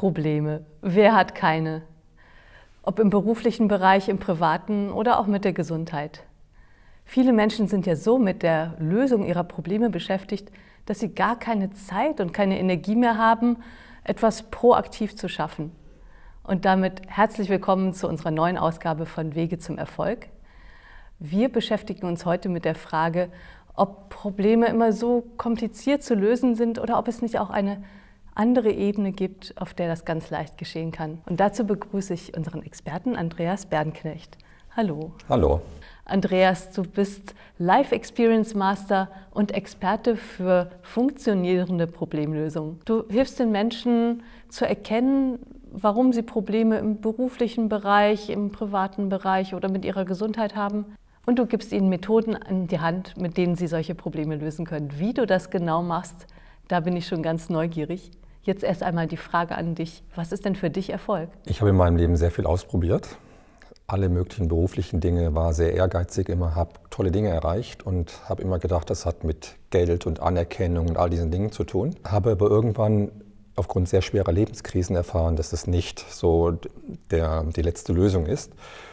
Probleme. Wer hat keine? Ob im beruflichen Bereich, im privaten oder auch mit der Gesundheit. Viele Menschen sind ja so mit der Lösung ihrer Probleme beschäftigt, dass sie gar keine Zeit und keine Energie mehr haben, etwas proaktiv zu schaffen. Und damit herzlich willkommen zu unserer neuen Ausgabe von Wege zum Erfolg. Wir beschäftigen uns heute mit der Frage, ob Probleme immer so kompliziert zu lösen sind oder ob es nicht auch eine andere Ebene gibt, auf der das ganz leicht geschehen kann. Und dazu begrüße ich unseren Experten Andreas Bernknecht. Hallo. Hallo. Andreas, du bist Life Experience Master und Experte für funktionierende Problemlösungen. Du hilfst den Menschen zu erkennen, warum sie Probleme im beruflichen Bereich, im privaten Bereich oder mit ihrer Gesundheit haben. Und du gibst ihnen Methoden an die Hand, mit denen sie solche Probleme lösen können. Wie du das genau machst, da bin ich schon ganz neugierig. Jetzt erst einmal die Frage an dich. Was ist denn für dich Erfolg? Ich habe in meinem Leben sehr viel ausprobiert. Alle möglichen beruflichen Dinge, war sehr ehrgeizig immer, habe tolle Dinge erreicht und habe immer gedacht, das hat mit Geld und Anerkennung und all diesen Dingen zu tun. Habe aber irgendwann aufgrund sehr schwerer Lebenskrisen erfahren, dass das nicht so der, die letzte Lösung ist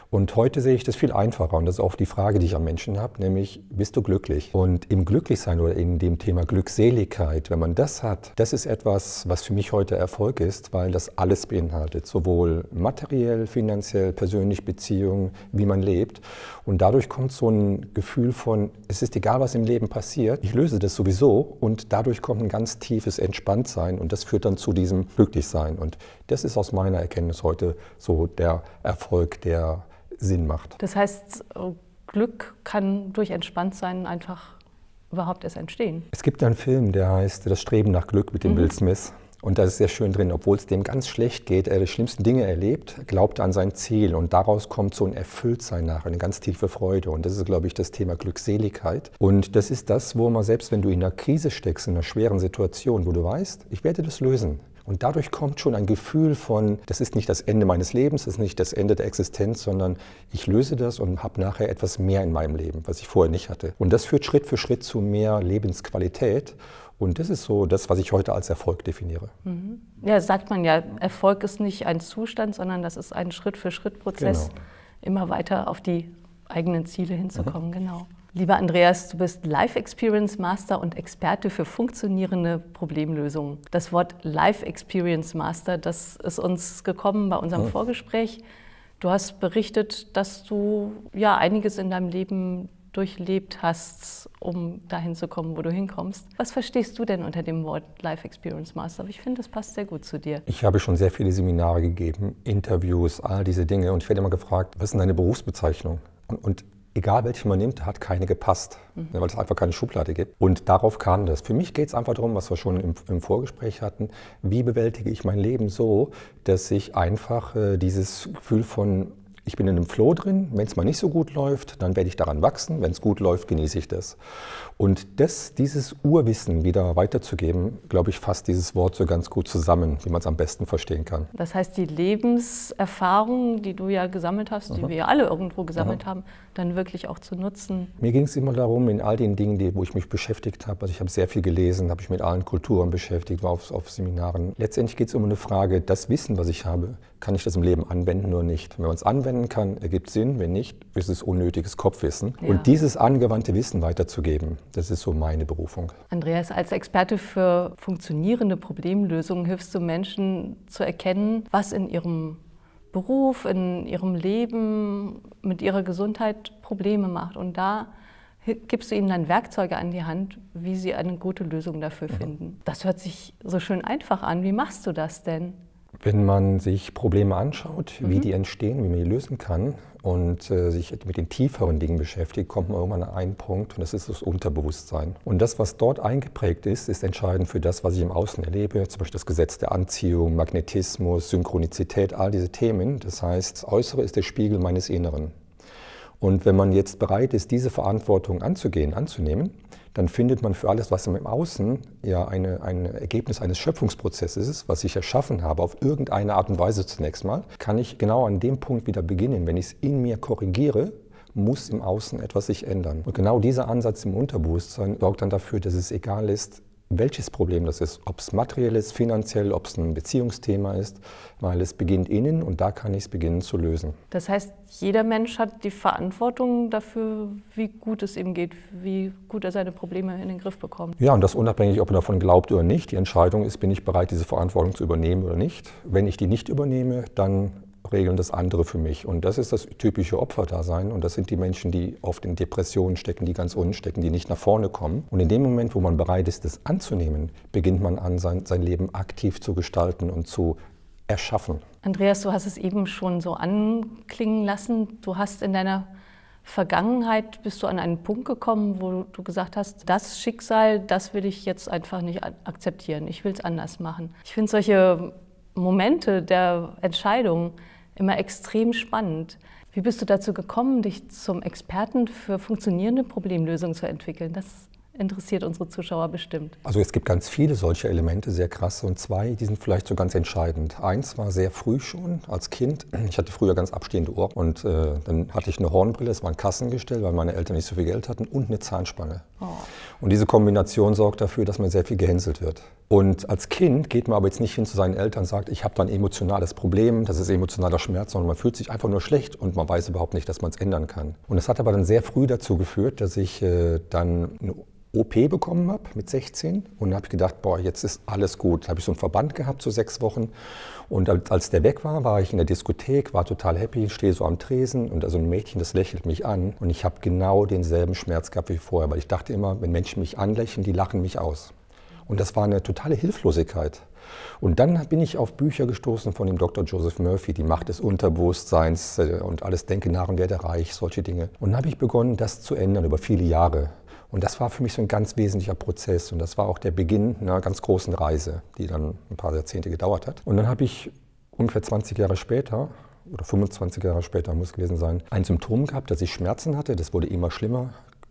und heute sehe ich das viel einfacher und das ist auch die Frage, die ich am Menschen habe, nämlich bist du glücklich? Und im Glücklichsein oder in dem Thema Glückseligkeit, wenn man das hat, das ist etwas, was für mich heute Erfolg ist, weil das alles beinhaltet, sowohl materiell, finanziell, persönlich, Beziehungen, wie man lebt. Und dadurch kommt so ein Gefühl von, es ist egal, was im Leben passiert, ich löse das sowieso und dadurch kommt ein ganz tiefes Entspanntsein und das führt dann zu diesem Glücklichsein. Und das ist aus meiner Erkenntnis heute so der Erfolg, der Sinn macht. Das heißt, Glück kann durch Entspanntsein einfach überhaupt erst entstehen. Es gibt einen Film, der heißt Das Streben nach Glück mit dem mhm. Will Smith. Und da ist sehr schön drin, obwohl es dem ganz schlecht geht, er die schlimmsten Dinge erlebt, glaubt an sein Ziel und daraus kommt so ein Erfülltsein nach, eine ganz tiefe Freude. Und das ist, glaube ich, das Thema Glückseligkeit. Und das ist das, wo man selbst, wenn du in einer Krise steckst, in einer schweren Situation, wo du weißt, ich werde das lösen, und dadurch kommt schon ein Gefühl von, das ist nicht das Ende meines Lebens, das ist nicht das Ende der Existenz, sondern ich löse das und habe nachher etwas mehr in meinem Leben, was ich vorher nicht hatte. Und das führt Schritt für Schritt zu mehr Lebensqualität. Und das ist so das, was ich heute als Erfolg definiere. Mhm. Ja, sagt man ja, Erfolg ist nicht ein Zustand, sondern das ist ein Schritt-für-Schritt-Prozess, genau. immer weiter auf die eigenen Ziele hinzukommen, mhm. genau. Lieber Andreas, du bist Life Experience Master und Experte für funktionierende Problemlösungen. Das Wort Life Experience Master, das ist uns gekommen bei unserem Vorgespräch. Du hast berichtet, dass du ja einiges in deinem Leben durchlebt hast, um dahin zu kommen, wo du hinkommst. Was verstehst du denn unter dem Wort Life Experience Master? Ich finde, das passt sehr gut zu dir. Ich habe schon sehr viele Seminare gegeben, Interviews, all diese Dinge und ich werde immer gefragt, was ist deine Berufsbezeichnung? Und, und egal welche man nimmt, hat keine gepasst, mhm. weil es einfach keine Schublade gibt. Und darauf kam das. Für mich geht es einfach darum, was wir schon im, im, Vorgespräch hatten, wie bewältige ich mein Leben so, dass ich einfach äh, dieses Gefühl von ich bin in einem Flow drin. Wenn es mal nicht so gut läuft, dann werde ich daran wachsen. Wenn es gut läuft, genieße ich das. Und das, dieses Urwissen wieder weiterzugeben, glaube ich, fasst dieses Wort so ganz gut zusammen, wie man es am besten verstehen kann. Das heißt, die Lebenserfahrung, die du ja gesammelt hast, Aha. die wir ja alle irgendwo gesammelt Aha. haben, dann wirklich auch zu nutzen. Mir ging es immer darum, in all den Dingen, die, wo ich mich beschäftigt habe, also ich habe sehr viel gelesen, habe ich mit allen Kulturen beschäftigt, war auf, auf Seminaren. Letztendlich geht es um eine Frage, das Wissen, was ich habe, kann ich das im Leben anwenden oder nicht? Wenn man es anwenden kann, ergibt Sinn, wenn nicht, ist es unnötiges Kopfwissen. Ja. Und dieses angewandte Wissen weiterzugeben, das ist so meine Berufung. Andreas, als Experte für funktionierende Problemlösungen hilfst du Menschen zu erkennen, was in ihrem Beruf, in ihrem Leben, mit ihrer Gesundheit Probleme macht. Und da gibst du ihnen dann Werkzeuge an die Hand, wie sie eine gute Lösung dafür finden. Das hört sich so schön einfach an. Wie machst du das denn? Wenn man sich Probleme anschaut, mhm. wie die entstehen, wie man die lösen kann und äh, sich mit den tieferen Dingen beschäftigt, kommt man irgendwann an einen Punkt und das ist das Unterbewusstsein. Und das, was dort eingeprägt ist, ist entscheidend für das, was ich im Außen erlebe, zum Beispiel das Gesetz der Anziehung, Magnetismus, Synchronizität, all diese Themen. Das heißt, das Äußere ist der Spiegel meines Inneren. Und wenn man jetzt bereit ist, diese Verantwortung anzugehen, anzunehmen, dann findet man für alles, was im Außen ja eine, ein Ergebnis eines Schöpfungsprozesses ist, was ich erschaffen habe, auf irgendeine Art und Weise zunächst mal, kann ich genau an dem Punkt wieder beginnen. Wenn ich es in mir korrigiere, muss im Außen etwas sich ändern. Und genau dieser Ansatz im Unterbewusstsein sorgt dann dafür, dass es egal ist, welches Problem das ist, ob es materiell ist, finanziell, ob es ein Beziehungsthema ist, weil es beginnt innen und da kann ich es beginnen zu lösen. Das heißt, jeder Mensch hat die Verantwortung dafür, wie gut es ihm geht, wie gut er seine Probleme in den Griff bekommt. Ja, und das unabhängig, ob er davon glaubt oder nicht. Die Entscheidung ist, bin ich bereit, diese Verantwortung zu übernehmen oder nicht. Wenn ich die nicht übernehme, dann regeln das andere für mich. Und das ist das typische Opferdasein. Und das sind die Menschen, die oft in Depressionen stecken, die ganz unten stecken, die nicht nach vorne kommen. Und in dem Moment, wo man bereit ist, das anzunehmen, beginnt man an, sein, sein Leben aktiv zu gestalten und zu erschaffen. Andreas, du hast es eben schon so anklingen lassen. Du hast in deiner Vergangenheit bist du an einen Punkt gekommen, wo du gesagt hast, das Schicksal, das will ich jetzt einfach nicht akzeptieren. Ich will es anders machen. Ich finde solche Momente der Entscheidung immer extrem spannend. Wie bist du dazu gekommen, dich zum Experten für funktionierende Problemlösungen zu entwickeln? Das interessiert unsere Zuschauer bestimmt. Also es gibt ganz viele solche Elemente, sehr krasse. Und zwei, die sind vielleicht so ganz entscheidend. Eins war sehr früh schon als Kind. Ich hatte früher ganz abstehende Ohren und äh, dann hatte ich eine Hornbrille, es war ein Kassengestell, weil meine Eltern nicht so viel Geld hatten und eine Zahnspange. Oh. Und diese Kombination sorgt dafür, dass man sehr viel gehänselt wird. Und als Kind geht man aber jetzt nicht hin zu seinen Eltern und sagt, ich habe da ein emotionales Problem, das ist emotionaler Schmerz, sondern man fühlt sich einfach nur schlecht und man weiß überhaupt nicht, dass man es ändern kann. Und das hat aber dann sehr früh dazu geführt, dass ich äh, dann eine OP bekommen habe mit 16 und habe ich gedacht, boah, jetzt ist alles gut. Da habe ich so einen Verband gehabt, so sechs Wochen. Und als der weg war, war ich in der Diskothek, war total happy, stehe so am Tresen und also ein Mädchen, das lächelt mich an und ich habe genau denselben Schmerz gehabt wie vorher, weil ich dachte immer, wenn Menschen mich anlächeln, die lachen mich aus. Und das war eine totale Hilflosigkeit. Und dann bin ich auf Bücher gestoßen von dem Dr. Joseph Murphy, die Macht des Unterbewusstseins äh, und alles Denken nach und werde reich, solche Dinge. Und dann habe ich begonnen, das zu ändern über viele Jahre. Und das war für mich so ein ganz wesentlicher Prozess und das war auch der Beginn einer ganz großen Reise, die dann ein paar Jahrzehnte gedauert hat. Und dann habe ich ungefähr 20 Jahre später oder 25 Jahre später muss gewesen sein, ein Symptom gehabt, dass ich Schmerzen hatte. Das wurde immer schlimmer.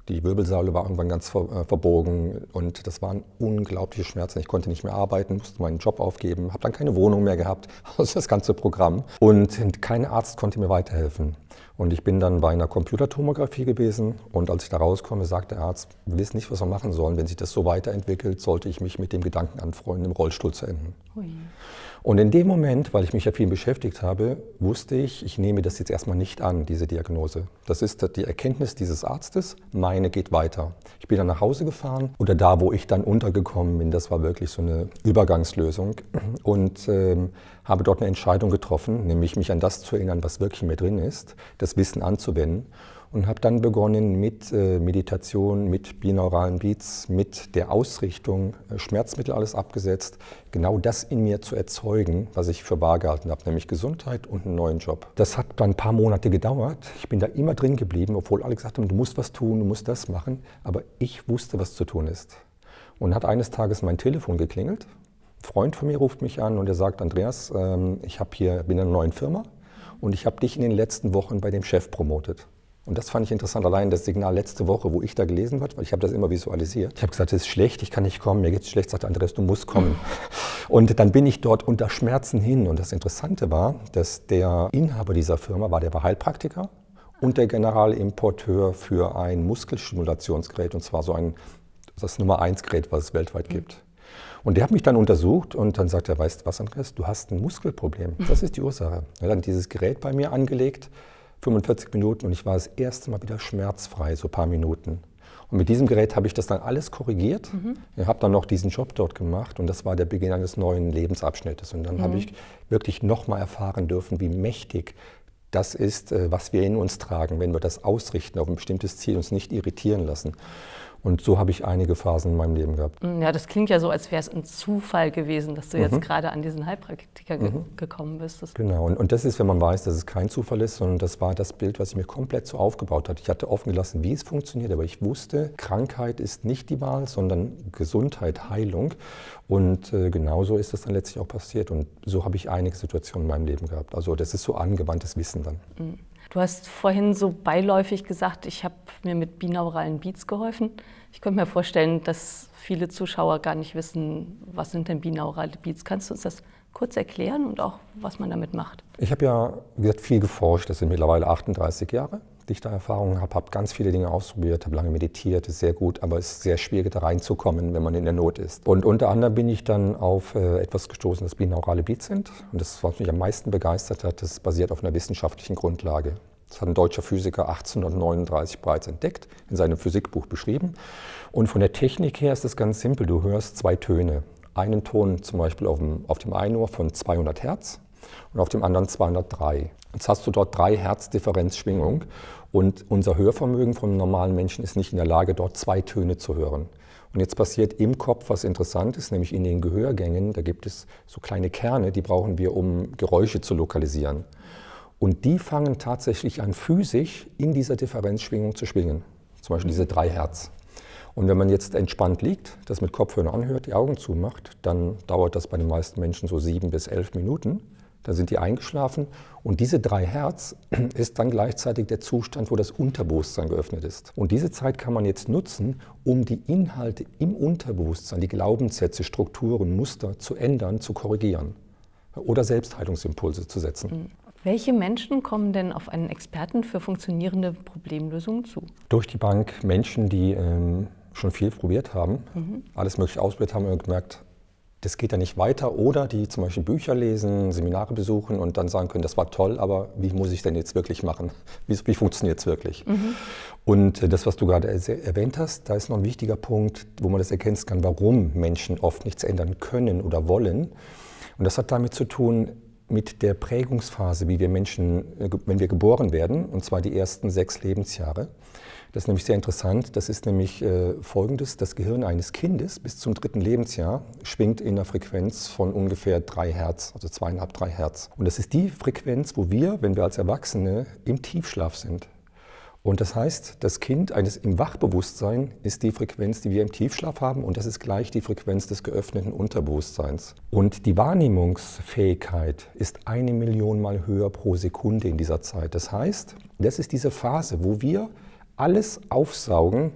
Die Wirbelsäule war irgendwann ganz ver, äh, verbogen und das waren unglaubliche Schmerzen. Ich konnte nicht mehr arbeiten, musste meinen Job aufgeben, habe dann keine Wohnung mehr gehabt, also das ganze Programm. Und kein Arzt konnte mir weiterhelfen. Und ich bin dann bei einer Computertomographie gewesen und als ich da rauskomme, sagt der Arzt, wir wissen nicht, was wir machen sollen. Wenn sich das so weiterentwickelt, sollte ich mich mit dem Gedanken anfreunden, im Rollstuhl zu enden. Ui. Und in dem Moment, weil ich mich ja viel beschäftigt habe, wusste ich, ich nehme das jetzt erstmal nicht an, diese Diagnose. Das ist die Erkenntnis dieses Arztes, meine geht weiter. Ich bin dann nach Hause gefahren oder da, wo ich dann untergekommen bin, das war wirklich so eine Übergangslösung. Und ähm, habe dort eine Entscheidung getroffen, nämlich mich an das zu erinnern, was wirklich in mir drin ist, das Wissen anzuwenden und habe dann begonnen mit äh, Meditation, mit binauralen Beats, mit der Ausrichtung, äh, Schmerzmittel alles abgesetzt, genau das in mir zu erzeugen, was ich für wahr gehalten habe, nämlich Gesundheit und einen neuen Job. Das hat dann ein paar Monate gedauert. Ich bin da immer drin geblieben, obwohl alle gesagt haben, du musst was tun, du musst das machen. Aber ich wusste, was zu tun ist. Und hat eines Tages mein Telefon geklingelt Freund von mir ruft mich an und er sagt, Andreas, ähm, ich habe hier, bin in einer neuen Firma und ich habe dich in den letzten Wochen bei dem Chef promotet. Und das fand ich interessant, allein das Signal letzte Woche, wo ich da gelesen habe, weil ich habe das immer visualisiert. Ich habe gesagt, es ist schlecht, ich kann nicht kommen, mir geht es schlecht, sagt Andreas, du musst kommen. Und dann bin ich dort unter Schmerzen hin. Und das Interessante war, dass der Inhaber dieser Firma war der war Heilpraktiker und der Generalimporteur für ein Muskelstimulationsgerät, und zwar so ein das Nummer 1 Gerät, was es weltweit gibt. Mhm. Und der hat mich dann untersucht und dann sagt er, weißt du was, Andreas, du hast ein Muskelproblem. Das ist die Ursache. Er hat dann dieses Gerät bei mir angelegt, 45 Minuten und ich war das erste Mal wieder schmerzfrei, so ein paar Minuten. Und mit diesem Gerät habe ich das dann alles korrigiert. Mhm. Ich habe dann noch diesen Job dort gemacht und das war der Beginn eines neuen Lebensabschnittes. Und dann mhm. habe ich wirklich nochmal erfahren dürfen, wie mächtig das ist, äh, was wir in uns tragen, wenn wir das ausrichten auf ein bestimmtes Ziel, uns nicht irritieren lassen. Und so habe ich einige Phasen in meinem Leben gehabt. Mm, ja, das klingt ja so, als wäre es ein Zufall gewesen, dass du mhm. jetzt gerade an diesen Heilpraktiker ge mhm. gekommen bist. Das genau, und, und das ist, wenn man weiß, dass es kein Zufall ist, sondern das war das Bild, was ich mir komplett so aufgebaut hatte. Ich hatte offen gelassen, wie es funktioniert, aber ich wusste, Krankheit ist nicht die Wahl, sondern Gesundheit, Heilung. Und äh, genauso ist das dann letztlich auch passiert. Und so habe ich einige Situationen in meinem Leben gehabt. Also das ist so angewandtes Wissen dann. Mhm. Du hast vorhin so beiläufig gesagt, ich habe mir mit binauralen Beats geholfen. Ich könnte mir vorstellen, dass viele Zuschauer gar nicht wissen, was sind denn binaurale Beats. Kannst du uns das kurz erklären und auch, was man damit macht? Ich habe ja, wie gesagt, viel geforscht. Das sind mittlerweile 38 Jahre dichter Erfahrungen habe, habe ganz viele Dinge ausprobiert, habe lange meditiert, ist sehr gut, aber es ist sehr schwierig, da reinzukommen, wenn man in der Not ist. Und unter anderem bin ich dann auf äh, etwas gestoßen, das binaurale Beats sind. Und das, was mich am meisten begeistert hat, das basiert auf einer wissenschaftlichen Grundlage. Das hat ein deutscher Physiker 1839 bereits entdeckt, in seinem Physikbuch beschrieben. Und von der Technik her ist es ganz simpel. Du hörst zwei Töne. Einen Ton zum Beispiel auf dem, auf dem einen Ohr von 200 Hertz und auf dem anderen 203. Jetzt hast du dort drei Hertz Differenzschwingung und unser Hörvermögen vom normalen Menschen ist nicht in der Lage, dort zwei Töne zu hören. Und jetzt passiert im Kopf was Interessantes, nämlich in den Gehörgängen, da gibt es so kleine Kerne, die brauchen wir, um Geräusche zu lokalisieren. Und die fangen tatsächlich an, physisch in dieser Differenzschwingung zu schwingen. Zum Beispiel diese drei Hertz. Und wenn man jetzt entspannt liegt, das mit Kopfhörern anhört, die Augen zumacht, dann dauert das bei den meisten Menschen so sieben bis elf Minuten. Da sind die eingeschlafen. Und diese drei Herz ist dann gleichzeitig der Zustand, wo das Unterbewusstsein geöffnet ist. Und diese Zeit kann man jetzt nutzen, um die Inhalte im Unterbewusstsein, die Glaubenssätze, Strukturen, Muster zu ändern, zu korrigieren oder Selbstheilungsimpulse zu setzen. Mhm. Welche Menschen kommen denn auf einen Experten für funktionierende Problemlösungen zu? Durch die Bank Menschen, die ähm, schon viel probiert haben, mhm. alles Mögliche ausprobiert haben und gemerkt, das geht ja nicht weiter. Oder die zum Beispiel Bücher lesen, Seminare besuchen und dann sagen können, das war toll, aber wie muss ich denn jetzt wirklich machen? Wie, wie funktioniert es wirklich? Mhm. Und äh, das, was du gerade erwähnt hast, da ist noch ein wichtiger Punkt, wo man das erkennen kann, warum Menschen oft nichts ändern können oder wollen. Und das hat damit zu tun, mit der Prägungsphase, wie wir Menschen, äh, wenn wir geboren werden, und zwar die ersten sechs Lebensjahre. Das ist nämlich sehr interessant. Das ist nämlich äh, folgendes. Das Gehirn eines Kindes bis zum dritten Lebensjahr schwingt in einer Frequenz von ungefähr 3 Hertz, also zweieinhalb, drei Hertz. Und das ist die Frequenz, wo wir, wenn wir als Erwachsene im Tiefschlaf sind. Und das heißt, das Kind eines im Wachbewusstsein ist die Frequenz, die wir im Tiefschlaf haben und das ist gleich die Frequenz des geöffneten Unterbewusstseins. Und die Wahrnehmungsfähigkeit ist eine Million mal höher pro Sekunde in dieser Zeit. Das heißt, das ist diese Phase, wo wir alles aufsaugen,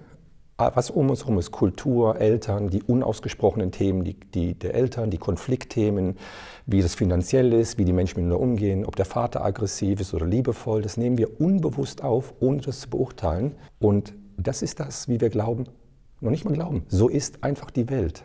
äh, was um uns herum ist. Kultur, Eltern, die unausgesprochenen Themen die, die, der Eltern, die Konfliktthemen, wie das finanziell ist, wie die Menschen miteinander umgehen, ob der Vater aggressiv ist oder liebevoll. Das nehmen wir unbewusst auf, ohne das zu beurteilen. Und das ist das, wie wir glauben, noch nicht mal glauben. So ist einfach die Welt.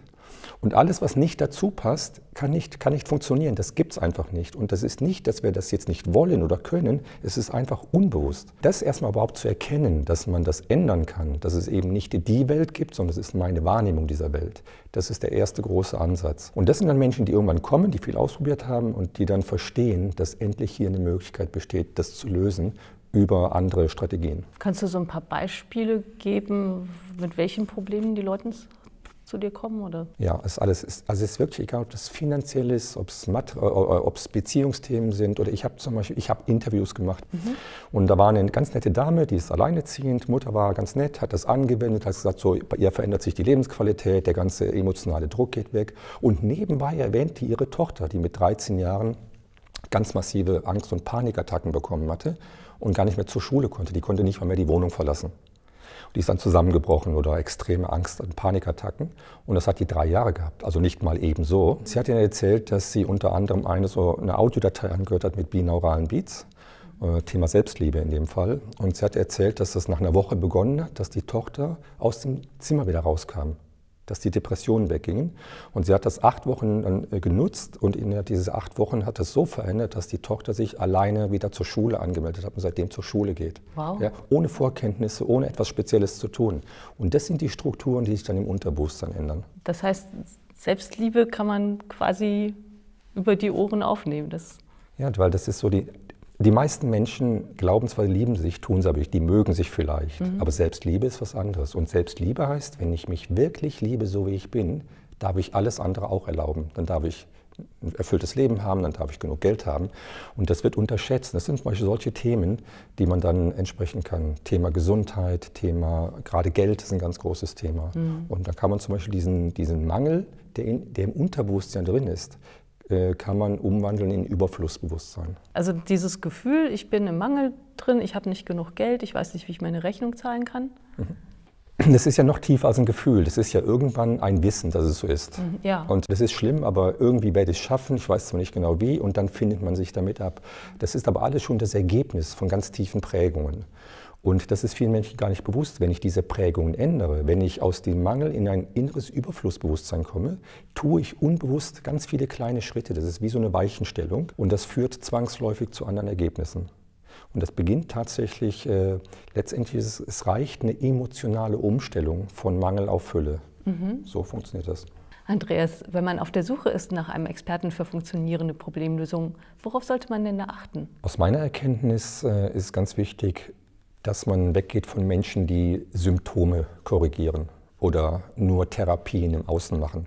Und alles, was nicht dazu passt, kann nicht, kann nicht funktionieren. Das gibt es einfach nicht. Und das ist nicht, dass wir das jetzt nicht wollen oder können. Es ist einfach unbewusst. Das erstmal überhaupt zu erkennen, dass man das ändern kann, dass es eben nicht die Welt gibt, sondern es ist meine Wahrnehmung dieser Welt. Das ist der erste große Ansatz. Und das sind dann Menschen, die irgendwann kommen, die viel ausprobiert haben und die dann verstehen, dass endlich hier eine Möglichkeit besteht, das zu lösen über andere Strategien. Kannst du so ein paar Beispiele geben, mit welchen Problemen die Leute zu dir kommen? Oder? Ja, es ist alles also es ist wirklich egal, ob das finanziell ist, ob es äh, äh Beziehungsthemen sind oder ich habe zum Beispiel, ich habe Interviews gemacht mhm. und da war eine ganz nette Dame, die ist alleinerziehend, Mutter war ganz nett, hat das angewendet, hat gesagt, so bei ihr verändert sich die Lebensqualität, der ganze emotionale Druck geht weg und nebenbei erwähnte ihre Tochter, die mit 13 Jahren ganz massive Angst- und Panikattacken bekommen hatte und gar nicht mehr zur Schule konnte. Die konnte nicht mal mehr die Wohnung verlassen. Die ist dann zusammengebrochen oder extreme Angst- und Panikattacken. Und das hat die drei Jahre gehabt, also nicht mal ebenso. Sie hat ihnen erzählt, dass sie unter anderem eine, so eine Audiodatei angehört hat mit binauralen Beats. Äh, Thema Selbstliebe in dem Fall. Und sie hat erzählt, dass das nach einer Woche begonnen hat, dass die Tochter aus dem Zimmer wieder rauskam dass die Depressionen weggingen. Und sie hat das acht Wochen dann äh, genutzt und in dieses acht Wochen hat es so verändert, dass die Tochter sich alleine wieder zur Schule angemeldet hat und seitdem zur Schule geht. Wow. Ja, ohne Vorkenntnisse, ohne etwas Spezielles zu tun. Und das sind die Strukturen, die sich dann im Unterbewusstsein ändern. Das heißt, Selbstliebe kann man quasi über die Ohren aufnehmen. Das ja, weil das ist so die die meisten Menschen glauben zwar, lieben sich, tun es aber nicht, die mögen sich vielleicht. Mhm. Aber Selbstliebe ist was anderes. Und Selbstliebe heißt, wenn ich mich wirklich liebe, so wie ich bin, darf ich alles andere auch erlauben. Dann darf ich ein erfülltes Leben haben, dann darf ich genug Geld haben. Und das wird unterschätzt. Das sind zum Beispiel solche Themen, die man dann entsprechen kann. Thema Gesundheit, Thema, gerade Geld ist ein ganz großes Thema. Mhm. Und da kann man zum Beispiel diesen, diesen Mangel, der, in, der im Unterbewusstsein drin ist, äh, kann man umwandeln in Überflussbewusstsein. Also dieses Gefühl, ich bin im Mangel drin, ich habe nicht genug Geld, ich weiß nicht, wie ich meine Rechnung zahlen kann. Mhm. Das ist ja noch tiefer als ein Gefühl. Das ist ja irgendwann ein Wissen, dass es so ist. Mhm, ja. Und das ist schlimm, aber irgendwie werde ich es schaffen. Ich weiß zwar nicht genau wie und dann findet man sich damit ab. Das ist aber alles schon das Ergebnis von ganz tiefen Prägungen. Und das ist vielen Menschen gar nicht bewusst. Wenn ich diese Prägungen ändere, wenn ich aus dem Mangel in ein inneres Überflussbewusstsein komme, tue ich unbewusst ganz viele kleine Schritte. Das ist wie so eine Weichenstellung und das führt zwangsläufig zu anderen Ergebnissen. Und das beginnt tatsächlich, äh, letztendlich ist, es reicht eine emotionale Umstellung von Mangel auf Fülle. Mhm. So funktioniert das. Andreas, wenn man auf der Suche ist nach einem Experten für funktionierende Problemlösungen, worauf sollte man denn da achten? Aus meiner Erkenntnis äh, ist ganz wichtig, dass man weggeht von Menschen, die Symptome korrigieren oder nur Therapien im Außen machen.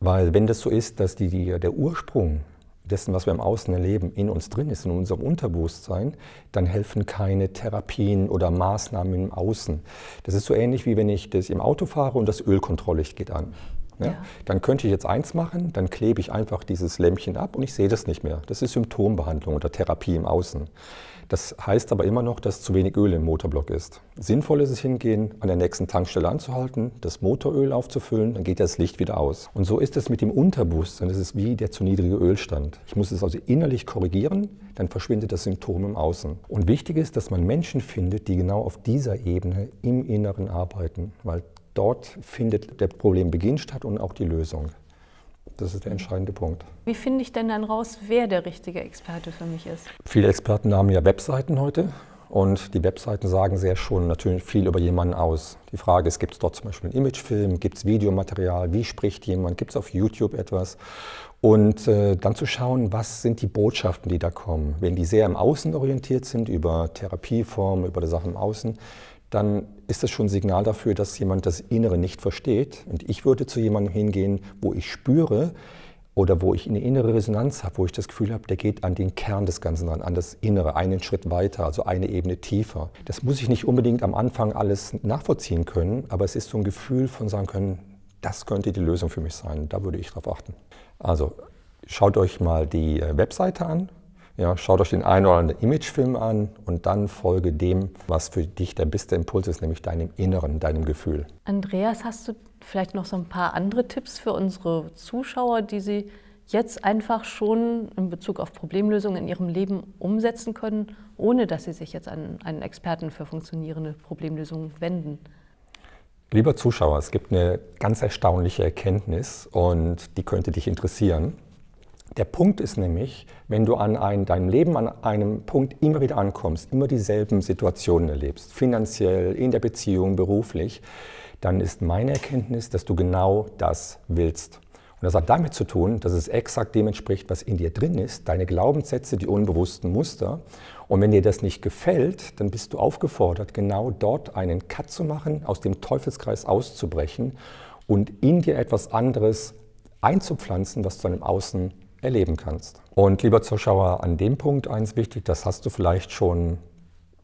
Weil wenn das so ist, dass die, die, der Ursprung dessen, was wir im Außen erleben, in uns drin ist, in unserem Unterbewusstsein, dann helfen keine Therapien oder Maßnahmen im Außen. Das ist so ähnlich wie wenn ich das im Auto fahre und das Ölkontrolllicht geht an. Ja? Ja. Dann könnte ich jetzt eins machen, dann klebe ich einfach dieses Lämpchen ab und ich sehe das nicht mehr. Das ist Symptombehandlung oder Therapie im Außen. Das heißt aber immer noch, dass zu wenig Öl im Motorblock ist. Sinnvoll ist es hingehen, an der nächsten Tankstelle anzuhalten, das Motoröl aufzufüllen, dann geht das Licht wieder aus. Und so ist es mit dem Unterbewusstsein, das ist wie der zu niedrige Ölstand. Ich muss es also innerlich korrigieren, dann verschwindet das Symptom im Außen. Und wichtig ist, dass man Menschen findet, die genau auf dieser Ebene im Inneren arbeiten, weil Dort findet der Problembeginn statt und auch die Lösung. Das ist der entscheidende Punkt. Wie finde ich denn dann raus, wer der richtige Experte für mich ist? Viele Experten haben ja Webseiten heute und die Webseiten sagen sehr schon natürlich viel über jemanden aus. Die Frage ist, gibt es dort zum Beispiel einen Imagefilm, gibt es Videomaterial, wie spricht jemand, gibt es auf YouTube etwas? Und äh, dann zu schauen, was sind die Botschaften, die da kommen. Wenn die sehr im Außen orientiert sind, über Therapieformen, über die Sachen im Außen, dann ist das schon ein Signal dafür, dass jemand das Innere nicht versteht. Und ich würde zu jemandem hingehen, wo ich spüre oder wo ich eine innere Resonanz habe, wo ich das Gefühl habe, der geht an den Kern des Ganzen ran, an das Innere, einen Schritt weiter, also eine Ebene tiefer. Das muss ich nicht unbedingt am Anfang alles nachvollziehen können, aber es ist so ein Gefühl von sagen können, das könnte die Lösung für mich sein. Da würde ich drauf achten. Also schaut euch mal die äh, Webseite an ja, schaut euch den einen oder anderen Imagefilm an und dann folge dem, was für dich der beste Impuls ist, nämlich deinem Inneren, deinem Gefühl. Andreas, hast du vielleicht noch so ein paar andere Tipps für unsere Zuschauer, die sie jetzt einfach schon in Bezug auf Problemlösungen in ihrem Leben umsetzen können, ohne dass sie sich jetzt an einen Experten für funktionierende Problemlösungen wenden? Lieber Zuschauer, es gibt eine ganz erstaunliche Erkenntnis und die könnte dich interessieren. Der Punkt ist nämlich, wenn du an ein, deinem Leben an einem Punkt immer wieder ankommst, immer dieselben Situationen erlebst, finanziell, in der Beziehung, beruflich, dann ist meine Erkenntnis, dass du genau das willst. Und das hat damit zu tun, dass es exakt dem entspricht, was in dir drin ist, deine Glaubenssätze, die unbewussten Muster. Und wenn dir das nicht gefällt, dann bist du aufgefordert, genau dort einen Cut zu machen, aus dem Teufelskreis auszubrechen und in dir etwas anderes einzupflanzen, was zu einem Außen erleben kannst. Und lieber Zuschauer, an dem Punkt eins wichtig, das hast du vielleicht schon,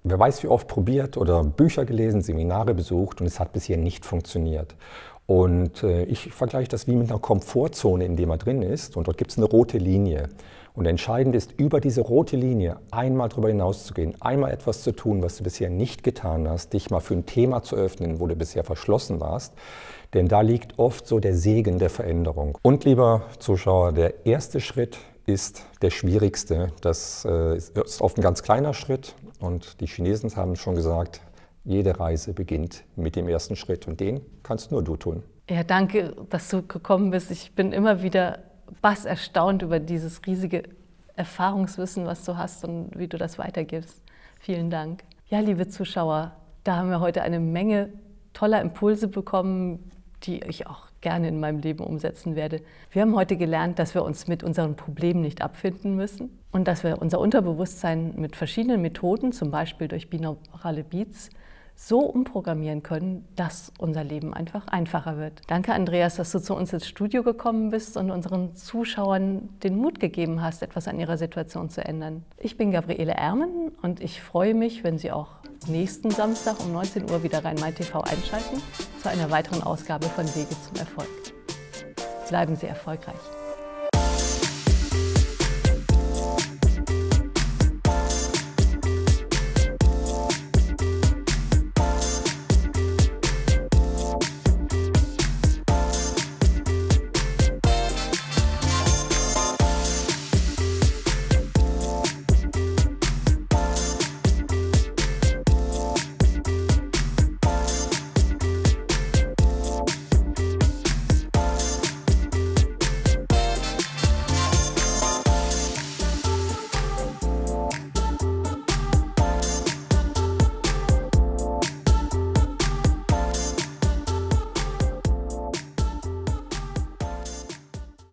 wer weiß wie oft probiert oder Bücher gelesen, Seminare besucht und es hat bisher nicht funktioniert. Und äh, ich vergleiche das wie mit einer Komfortzone, in der man drin ist und dort gibt es eine rote Linie. Und entscheidend ist, über diese rote Linie einmal darüber hinauszugehen, einmal etwas zu tun, was du bisher nicht getan hast, dich mal für ein Thema zu öffnen, wo du bisher verschlossen warst. Denn da liegt oft so der Segen der Veränderung. Und lieber Zuschauer, der erste Schritt ist der schwierigste. Das äh, ist oft ein ganz kleiner Schritt. Und die Chinesen haben schon gesagt, jede Reise beginnt mit dem ersten Schritt. Und den kannst nur du tun. Ja, danke, dass du gekommen bist. Ich bin immer wieder was erstaunt über dieses riesige Erfahrungswissen, was du hast und wie du das weitergibst. Vielen Dank. Ja, liebe Zuschauer, da haben wir heute eine Menge toller Impulse bekommen, die ich auch gerne in meinem Leben umsetzen werde. Wir haben heute gelernt, dass wir uns mit unseren Problemen nicht abfinden müssen und dass wir unser Unterbewusstsein mit verschiedenen Methoden, zum Beispiel durch binaurale Beats, so umprogrammieren können, dass unser Leben einfach einfacher wird. Danke, Andreas, dass du zu uns ins Studio gekommen bist und unseren Zuschauern den Mut gegeben hast, etwas an ihrer Situation zu ändern. Ich bin Gabriele Ermen und ich freue mich, wenn Sie auch nächsten Samstag um 19 Uhr wieder Rhein-Main-TV einschalten zu einer weiteren Ausgabe von Wege zum Erfolg. Bleiben Sie erfolgreich.